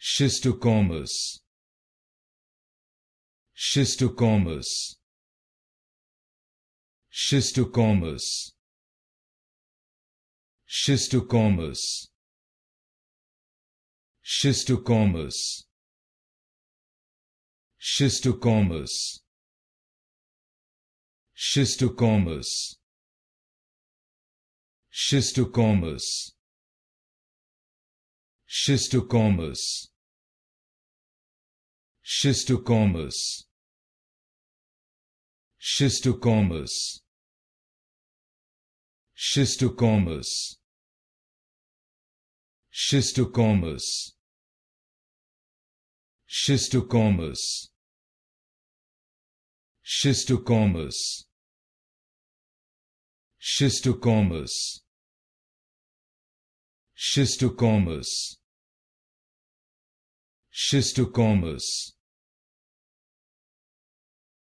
Schistocomus Schistocomus Schistocomus Schistocomus Schistocomus Schistocomus Schistocomus Schistocomus schistocomas schistocomas schistocomas schistocomas schistocomas schistocomas schistocomas schistocomas schistocomas Schistocomas